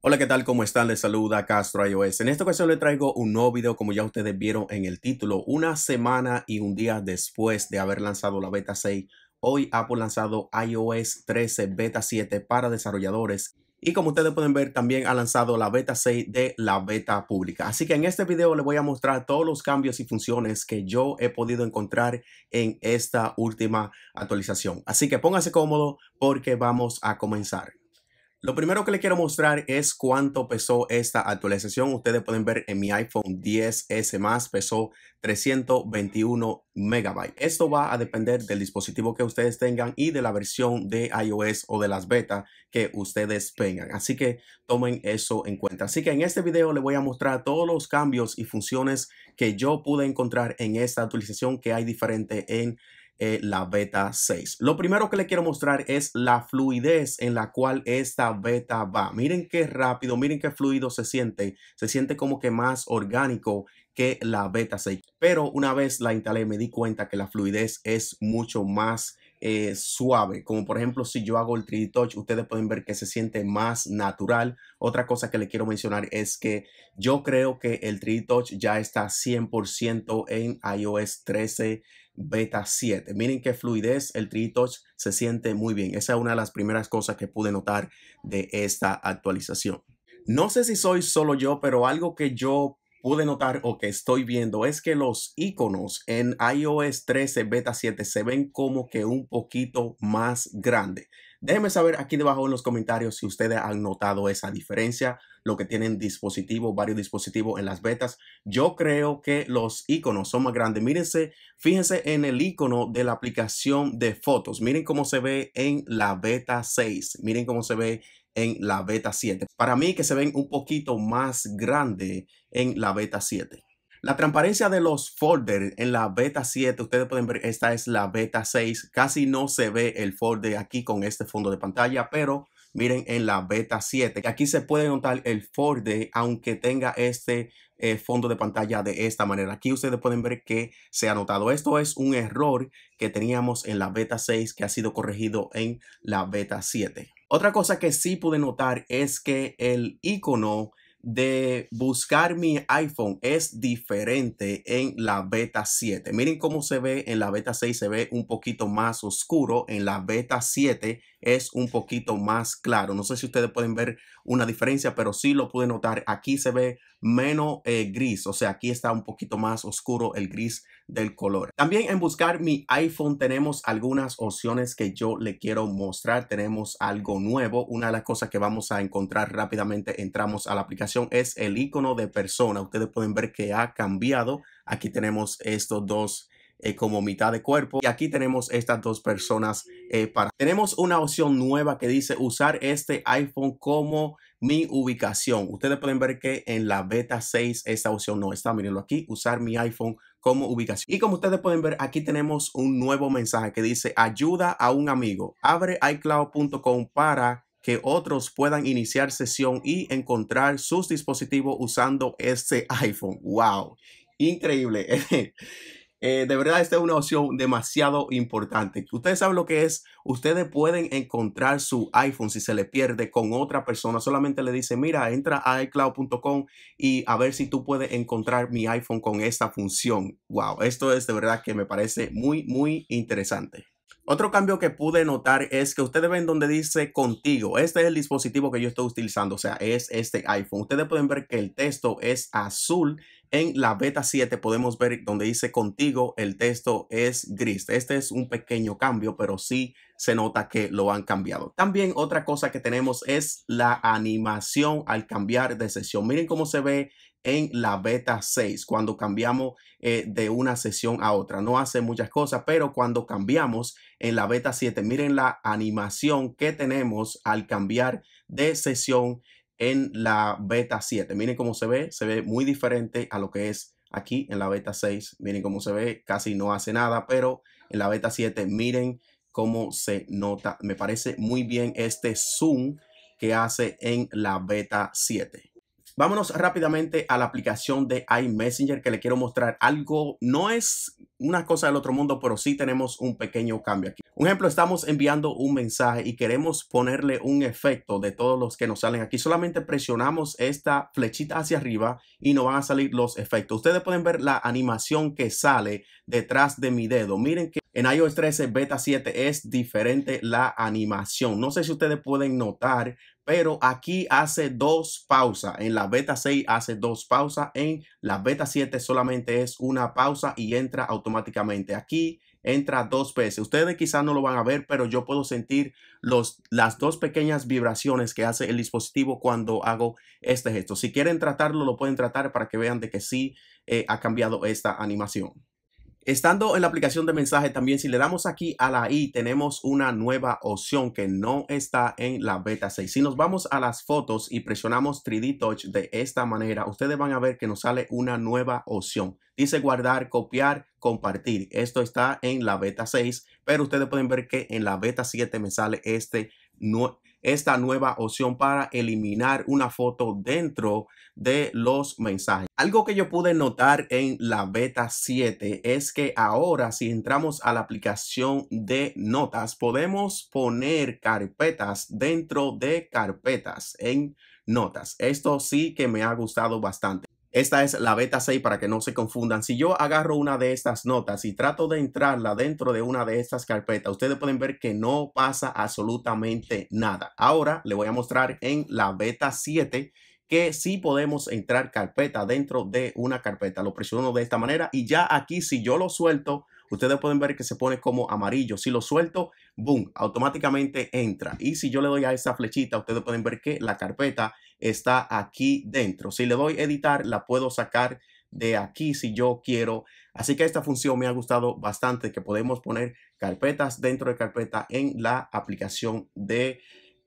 Hola, ¿qué tal? ¿Cómo están? Les saluda Castro iOS. En esta ocasión les traigo un nuevo video, como ya ustedes vieron en el título, una semana y un día después de haber lanzado la beta 6. Hoy Apple lanzado iOS 13 beta 7 para desarrolladores y como ustedes pueden ver, también ha lanzado la beta 6 de la beta pública. Así que en este video les voy a mostrar todos los cambios y funciones que yo he podido encontrar en esta última actualización. Así que pónganse cómodo porque vamos a comenzar. Lo primero que le quiero mostrar es cuánto pesó esta actualización. Ustedes pueden ver en mi iPhone 10S más pesó 321 megabytes. Esto va a depender del dispositivo que ustedes tengan y de la versión de iOS o de las betas que ustedes tengan. Así que tomen eso en cuenta. Así que en este video les voy a mostrar todos los cambios y funciones que yo pude encontrar en esta actualización que hay diferente en eh, la beta 6. Lo primero que le quiero mostrar es la fluidez en la cual esta beta va. Miren qué rápido, miren qué fluido se siente. Se siente como que más orgánico que la beta 6. Pero una vez la instalé me di cuenta que la fluidez es mucho más eh, suave, como por ejemplo si yo hago el 3D Touch, ustedes pueden ver que se siente más natural. Otra cosa que le quiero mencionar es que yo creo que el 3D Touch ya está 100% en iOS 13 beta 7. Miren qué fluidez, el 3D Touch se siente muy bien. Esa es una de las primeras cosas que pude notar de esta actualización. No sé si soy solo yo, pero algo que yo pude notar o que estoy viendo es que los iconos en iOS 13 Beta 7 se ven como que un poquito más grande. Déjenme saber aquí debajo en los comentarios si ustedes han notado esa diferencia, lo que tienen dispositivos, varios dispositivos en las betas. Yo creo que los iconos son más grandes. Mírense, fíjense en el icono de la aplicación de fotos. Miren cómo se ve en la beta 6. Miren cómo se ve en la beta 7. Para mí que se ven un poquito más grande en la beta 7. La transparencia de los folders en la beta 7, ustedes pueden ver, esta es la beta 6, casi no se ve el folder aquí con este fondo de pantalla, pero miren en la beta 7, aquí se puede notar el folder aunque tenga este eh, fondo de pantalla de esta manera. Aquí ustedes pueden ver que se ha notado. Esto es un error que teníamos en la beta 6 que ha sido corregido en la beta 7. Otra cosa que sí pude notar es que el icono de buscar mi iPhone es diferente en la beta 7. Miren cómo se ve en la beta 6, se ve un poquito más oscuro. En la beta 7 es un poquito más claro. No sé si ustedes pueden ver una diferencia, pero sí lo pude notar. Aquí se ve menos eh, gris, o sea, aquí está un poquito más oscuro el gris del color. También en buscar mi iPhone tenemos algunas opciones que yo le quiero mostrar. Tenemos algo nuevo. Una de las cosas que vamos a encontrar rápidamente, entramos a la aplicación, es el icono de persona. Ustedes pueden ver que ha cambiado. Aquí tenemos estos dos eh, como mitad de cuerpo. Y aquí tenemos estas dos personas eh, para... Tenemos una opción nueva que dice usar este iPhone como mi ubicación. Ustedes pueden ver que en la beta 6 esta opción no está. mirando aquí, usar mi iPhone como ubicación. Y como ustedes pueden ver, aquí tenemos un nuevo mensaje que dice ayuda a un amigo. Abre iCloud.com para que otros puedan iniciar sesión y encontrar sus dispositivos usando este iPhone. ¡Wow! Increíble. Eh, de verdad, esta es una opción demasiado importante. Ustedes saben lo que es. Ustedes pueden encontrar su iPhone si se le pierde con otra persona. Solamente le dice, mira, entra a iCloud.com y a ver si tú puedes encontrar mi iPhone con esta función. Wow, esto es de verdad que me parece muy, muy interesante. Otro cambio que pude notar es que ustedes ven donde dice contigo. Este es el dispositivo que yo estoy utilizando, o sea, es este iPhone. Ustedes pueden ver que el texto es azul en la beta 7 podemos ver donde dice contigo, el texto es gris. Este es un pequeño cambio, pero sí se nota que lo han cambiado. También otra cosa que tenemos es la animación al cambiar de sesión. Miren cómo se ve en la beta 6 cuando cambiamos eh, de una sesión a otra. No hace muchas cosas, pero cuando cambiamos en la beta 7, miren la animación que tenemos al cambiar de sesión en la beta 7. Miren cómo se ve, se ve muy diferente a lo que es aquí en la beta 6. Miren cómo se ve, casi no hace nada, pero en la beta 7 miren cómo se nota. Me parece muy bien este zoom que hace en la beta 7. Vámonos rápidamente a la aplicación de iMessenger que le quiero mostrar algo. No es una cosa del otro mundo, pero sí tenemos un pequeño cambio aquí. Un ejemplo, estamos enviando un mensaje y queremos ponerle un efecto de todos los que nos salen aquí. Solamente presionamos esta flechita hacia arriba y nos van a salir los efectos. Ustedes pueden ver la animación que sale detrás de mi dedo. Miren que en iOS 13 Beta 7 es diferente la animación. No sé si ustedes pueden notar, pero aquí hace dos pausas. En la beta 6 hace dos pausas, en la beta 7 solamente es una pausa y entra automáticamente. Aquí entra dos veces. Ustedes quizás no lo van a ver, pero yo puedo sentir los, las dos pequeñas vibraciones que hace el dispositivo cuando hago este gesto. Si quieren tratarlo, lo pueden tratar para que vean de que sí eh, ha cambiado esta animación. Estando en la aplicación de mensaje también, si le damos aquí a la i, tenemos una nueva opción que no está en la beta 6. Si nos vamos a las fotos y presionamos 3D Touch de esta manera, ustedes van a ver que nos sale una nueva opción. Dice guardar, copiar, compartir. Esto está en la beta 6, pero ustedes pueden ver que en la beta 7 me sale este, esta nueva opción para eliminar una foto dentro de los mensajes. Algo que yo pude notar en la beta 7 es que ahora si entramos a la aplicación de notas podemos poner carpetas dentro de carpetas en notas. Esto sí que me ha gustado bastante. Esta es la beta 6 para que no se confundan. Si yo agarro una de estas notas y trato de entrarla dentro de una de estas carpetas, ustedes pueden ver que no pasa absolutamente nada. Ahora le voy a mostrar en la beta 7 que sí podemos entrar carpeta dentro de una carpeta. Lo presiono de esta manera y ya aquí si yo lo suelto, ustedes pueden ver que se pone como amarillo. Si lo suelto, boom, automáticamente entra. Y si yo le doy a esa flechita, ustedes pueden ver que la carpeta está aquí dentro. Si le doy editar, la puedo sacar de aquí si yo quiero. Así que esta función me ha gustado bastante, que podemos poner carpetas dentro de carpeta en la aplicación de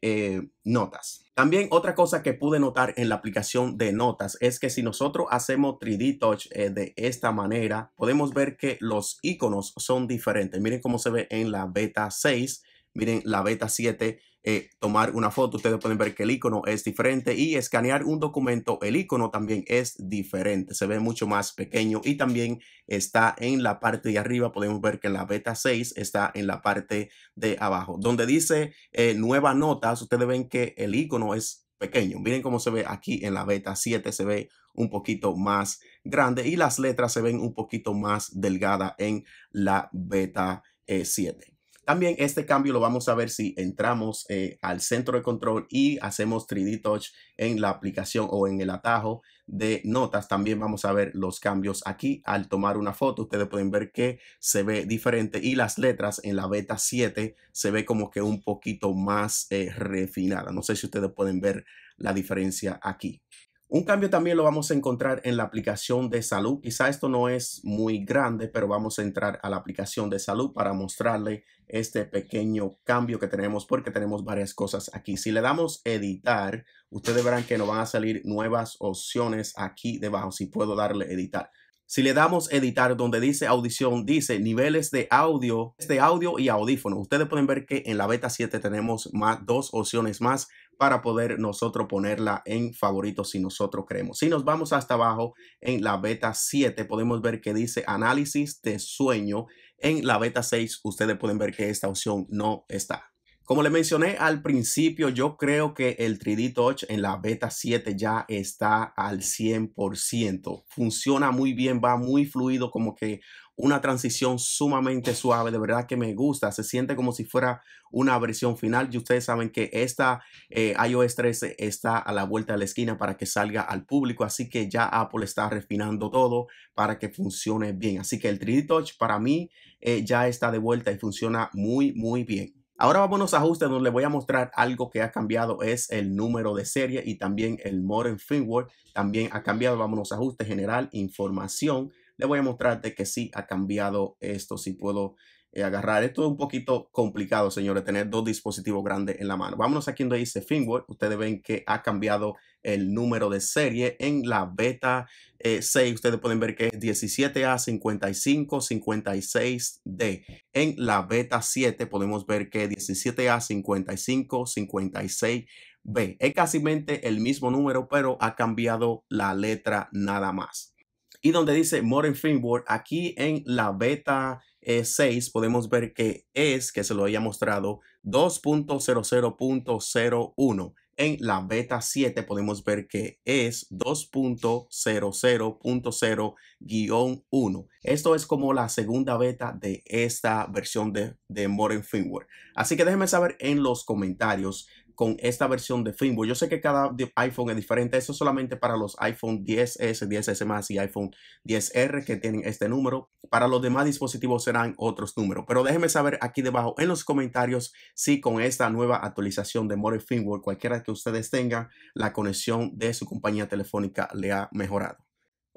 eh, notas. También otra cosa que pude notar en la aplicación de notas es que si nosotros hacemos 3D Touch eh, de esta manera, podemos ver que los iconos son diferentes. Miren cómo se ve en la beta 6 miren la beta 7, eh, tomar una foto, ustedes pueden ver que el icono es diferente y escanear un documento, el icono también es diferente, se ve mucho más pequeño y también está en la parte de arriba, podemos ver que la beta 6 está en la parte de abajo, donde dice eh, nueva nuevas notas, ustedes ven que el icono es pequeño. Miren cómo se ve aquí en la beta 7, se ve un poquito más grande y las letras se ven un poquito más delgadas en la beta 7. Eh, también este cambio lo vamos a ver si entramos eh, al centro de control y hacemos 3D Touch en la aplicación o en el atajo de notas. También vamos a ver los cambios aquí al tomar una foto. Ustedes pueden ver que se ve diferente y las letras en la beta 7 se ve como que un poquito más eh, refinada. No sé si ustedes pueden ver la diferencia aquí. Un cambio también lo vamos a encontrar en la aplicación de salud. Quizá esto no es muy grande, pero vamos a entrar a la aplicación de salud para mostrarle este pequeño cambio que tenemos porque tenemos varias cosas aquí. Si le damos editar, ustedes verán que nos van a salir nuevas opciones aquí debajo. Si puedo darle editar. Si le damos editar donde dice audición, dice niveles de audio, de audio y audífono. Ustedes pueden ver que en la beta 7 tenemos más, dos opciones más para poder nosotros ponerla en favorito si nosotros creemos. Si nos vamos hasta abajo en la beta 7, podemos ver que dice análisis de sueño. En la beta 6, ustedes pueden ver que esta opción no está. Como le mencioné al principio, yo creo que el 3D Touch en la beta 7 ya está al 100%. Funciona muy bien, va muy fluido, como que una transición sumamente suave, de verdad que me gusta, se siente como si fuera una versión final y ustedes saben que esta eh, iOS 13 está a la vuelta de la esquina para que salga al público, así que ya Apple está refinando todo para que funcione bien, así que el 3D Touch para mí eh, ya está de vuelta y funciona muy muy bien. Ahora vámonos a ajustes donde les voy a mostrar algo que ha cambiado es el número de serie y también el modern firmware también ha cambiado. Vámonos a ajustes general, información. le voy a de que sí ha cambiado esto. Si puedo eh, agarrar esto es un poquito complicado, señores, tener dos dispositivos grandes en la mano. Vámonos aquí donde dice firmware. Ustedes ven que ha cambiado el número de serie en la beta 6. Eh, Ustedes pueden ver que es 17A5556D. En la beta 7 podemos ver que 17A5556B. Es casi el mismo número, pero ha cambiado la letra nada más. Y donde dice Modern Framework, aquí en la beta 6 eh, podemos ver que es, que se lo había mostrado, 2.00.01. En la beta 7 podemos ver que es 2.00.0-1. Esto es como la segunda beta de esta versión de, de Modern Firmware. Así que déjenme saber en los comentarios con esta versión de firmware. Yo sé que cada iPhone es diferente. Eso es solamente para los iPhone 10S, 10S y iPhone 10R que tienen este número. Para los demás dispositivos serán otros números. Pero déjenme saber aquí debajo en los comentarios si con esta nueva actualización de More Firmware, cualquiera que ustedes tengan, la conexión de su compañía telefónica le ha mejorado.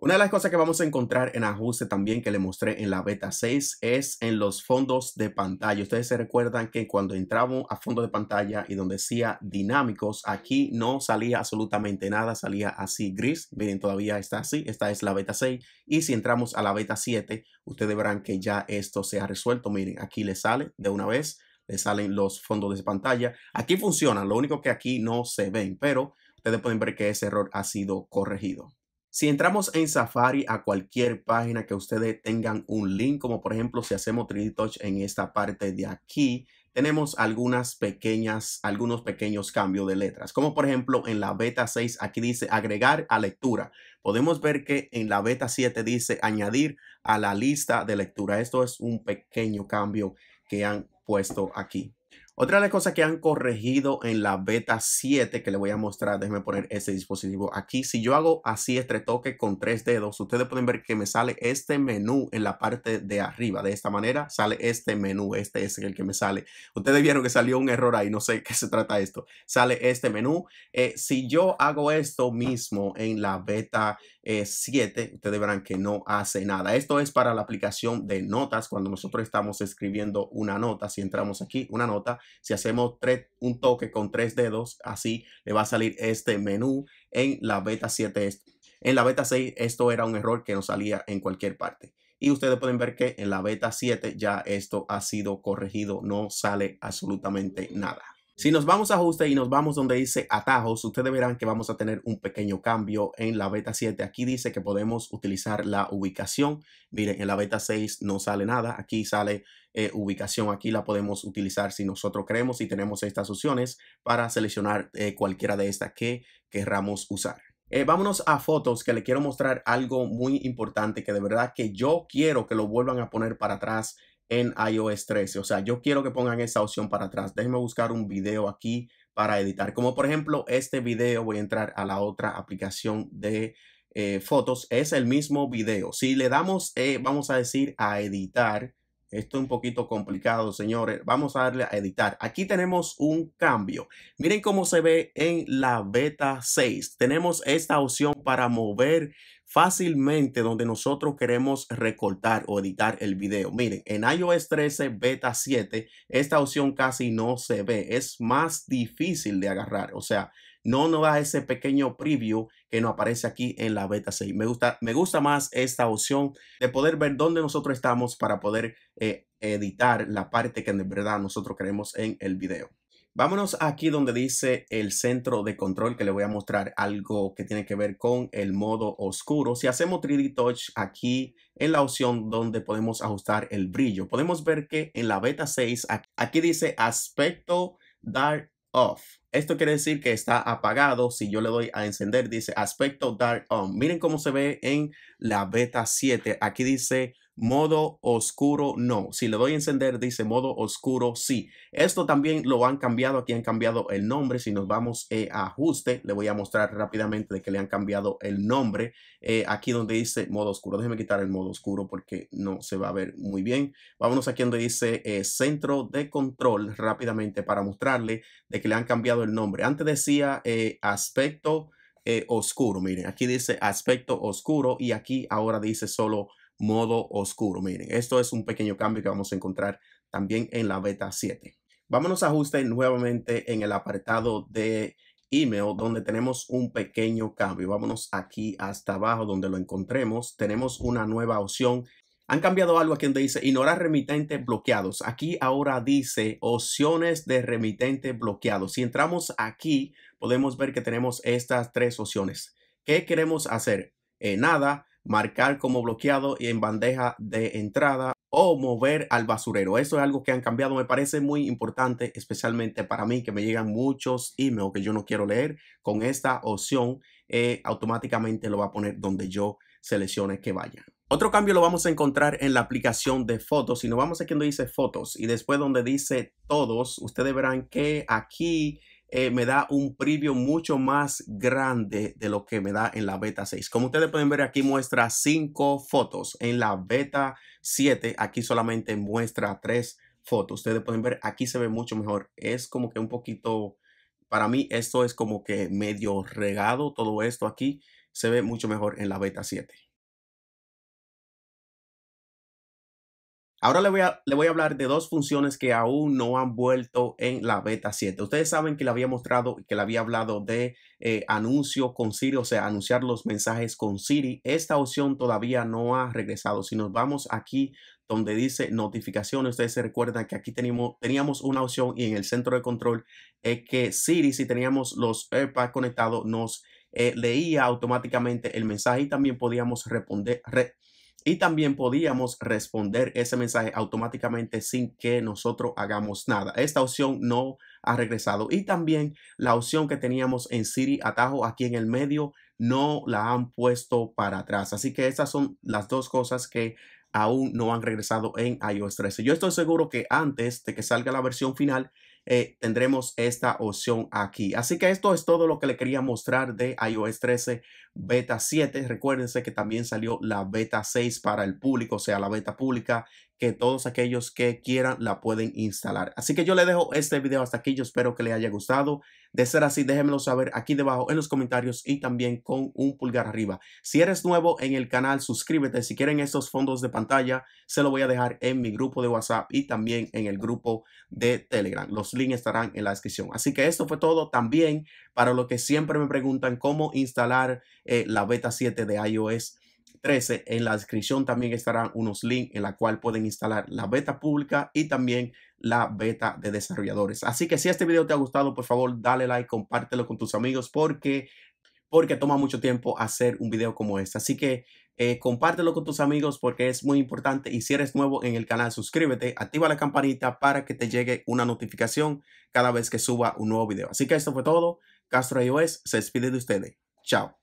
Una de las cosas que vamos a encontrar en ajuste también que le mostré en la beta 6 es en los fondos de pantalla. Ustedes se recuerdan que cuando entramos a fondo de pantalla y donde decía dinámicos, aquí no salía absolutamente nada, salía así gris. Miren, todavía está así. Esta es la beta 6. Y si entramos a la beta 7, ustedes verán que ya esto se ha resuelto. Miren, aquí le sale de una vez, le salen los fondos de pantalla. Aquí funciona, lo único que aquí no se ven, pero ustedes pueden ver que ese error ha sido corregido. Si entramos en Safari a cualquier página que ustedes tengan un link, como por ejemplo si hacemos 3 Touch en esta parte de aquí, tenemos algunas pequeñas, algunos pequeños cambios de letras, como por ejemplo en la beta 6, aquí dice agregar a lectura. Podemos ver que en la beta 7 dice añadir a la lista de lectura. Esto es un pequeño cambio que han puesto aquí. Otra de las cosas que han corregido en la beta 7 que le voy a mostrar, déjenme poner este dispositivo aquí. Si yo hago así este toque con tres dedos, ustedes pueden ver que me sale este menú en la parte de arriba. De esta manera sale este menú, este es el que me sale. Ustedes vieron que salió un error ahí, no sé qué se trata esto. Sale este menú. Eh, si yo hago esto mismo en la beta 7, eh, ustedes verán que no hace nada. Esto es para la aplicación de notas. Cuando nosotros estamos escribiendo una nota, si entramos aquí, una nota, si hacemos tres, un toque con tres dedos, así le va a salir este menú en la beta 7. En la beta 6 esto era un error que no salía en cualquier parte. Y ustedes pueden ver que en la beta 7 ya esto ha sido corregido, no sale absolutamente mm. nada. Si nos vamos a ajuste y nos vamos donde dice atajos, ustedes verán que vamos a tener un pequeño cambio en la beta 7. Aquí dice que podemos utilizar la ubicación. Miren, en la beta 6 no sale nada. Aquí sale eh, ubicación. Aquí la podemos utilizar si nosotros creemos y tenemos estas opciones para seleccionar eh, cualquiera de estas que querramos usar. Eh, vámonos a fotos que le quiero mostrar algo muy importante que de verdad que yo quiero que lo vuelvan a poner para atrás en iOS 13. O sea, yo quiero que pongan esa opción para atrás. Déjenme buscar un video aquí para editar. Como por ejemplo este video, voy a entrar a la otra aplicación de eh, fotos. Es el mismo video. Si le damos, eh, vamos a decir, a editar, esto es un poquito complicado, señores. Vamos a darle a editar. Aquí tenemos un cambio. Miren cómo se ve en la beta 6. Tenemos esta opción para mover fácilmente donde nosotros queremos recortar o editar el video. Miren, en iOS 13 beta 7, esta opción casi no se ve. Es más difícil de agarrar. O sea, no nos da ese pequeño preview que nos aparece aquí en la beta 6. Me gusta, me gusta más esta opción de poder ver dónde nosotros estamos para poder eh, editar la parte que de verdad nosotros queremos en el video. Vámonos aquí donde dice el centro de control que le voy a mostrar algo que tiene que ver con el modo oscuro. Si hacemos 3D Touch aquí en la opción donde podemos ajustar el brillo, podemos ver que en la beta 6 aquí dice aspecto Dark esto quiere decir que está apagado. Si yo le doy a encender, dice aspecto dark on. Miren cómo se ve en la beta 7. Aquí dice modo oscuro no. Si le doy a encender, dice modo oscuro sí. Esto también lo han cambiado, aquí han cambiado el nombre. Si nos vamos eh, a ajuste, le voy a mostrar rápidamente de que le han cambiado el nombre. Eh, aquí donde dice modo oscuro, déjeme quitar el modo oscuro porque no se va a ver muy bien. Vámonos aquí donde dice eh, centro de control rápidamente para mostrarle de que le han cambiado el nombre. Antes decía aspecto oscuro, miren, aquí dice aspecto oscuro y aquí ahora dice solo modo oscuro. Miren, esto es un pequeño cambio que vamos a encontrar también en la beta 7. Vámonos a ajuste nuevamente en el apartado de email donde tenemos un pequeño cambio. Vámonos aquí hasta abajo donde lo encontremos. Tenemos una nueva opción. Han cambiado algo aquí donde dice ignorar remitentes bloqueados. Aquí ahora dice opciones de remitente bloqueados. Si entramos aquí, podemos ver que tenemos estas tres opciones. ¿Qué queremos hacer? Eh, nada, marcar como bloqueado y en bandeja de entrada o mover al basurero. Eso es algo que han cambiado, me parece muy importante, especialmente para mí que me llegan muchos emails que yo no quiero leer. Con esta opción eh, automáticamente lo va a poner donde yo seleccione que vaya. Otro cambio lo vamos a encontrar en la aplicación de fotos. Si nos vamos aquí donde dice fotos y después donde dice todos, ustedes verán que aquí eh, me da un preview mucho más grande de lo que me da en la beta 6. Como ustedes pueden ver aquí muestra 5 fotos. En la beta 7 aquí solamente muestra 3 fotos. Ustedes pueden ver aquí se ve mucho mejor. Es como que un poquito, para mí esto es como que medio regado todo esto aquí. Se ve mucho mejor en la beta 7. Ahora le voy, a, le voy a hablar de dos funciones que aún no han vuelto en la beta 7. Ustedes saben que le había mostrado y que le había hablado de eh, anuncio con Siri, o sea, anunciar los mensajes con Siri. Esta opción todavía no ha regresado. Si nos vamos aquí donde dice notificaciones, ustedes se recuerdan que aquí teníamos, teníamos una opción y en el centro de control es que Siri, si teníamos los AirPods conectados, nos eh, leía automáticamente el mensaje y también podíamos responder y también podíamos responder ese mensaje automáticamente sin que nosotros hagamos nada. Esta opción no ha regresado. Y también la opción que teníamos en Siri Atajo aquí en el medio no la han puesto para atrás. Así que estas son las dos cosas que aún no han regresado en iOS 13. Yo estoy seguro que antes de que salga la versión final, eh, tendremos esta opción aquí. Así que esto es todo lo que le quería mostrar de iOS 13 beta 7. Recuérdense que también salió la beta 6 para el público, o sea, la beta pública que todos aquellos que quieran la pueden instalar. Así que yo le dejo este video hasta aquí. Yo espero que les haya gustado. De ser así, déjenmelo saber aquí debajo en los comentarios y también con un pulgar arriba. Si eres nuevo en el canal, suscríbete. Si quieren estos fondos de pantalla, se lo voy a dejar en mi grupo de WhatsApp y también en el grupo de Telegram. Los links estarán en la descripción. Así que esto fue todo. También para lo que siempre me preguntan cómo instalar eh, la beta 7 de iOS 13. En la descripción también estarán unos links en la cual pueden instalar la beta pública y también la beta de desarrolladores. Así que si este video te ha gustado, por favor, dale like, compártelo con tus amigos porque porque toma mucho tiempo hacer un video como este. Así que eh, compártelo con tus amigos porque es muy importante. Y si eres nuevo en el canal, suscríbete, activa la campanita para que te llegue una notificación cada vez que suba un nuevo video. Así que esto fue todo. Castro iOS se despide de ustedes. Chao.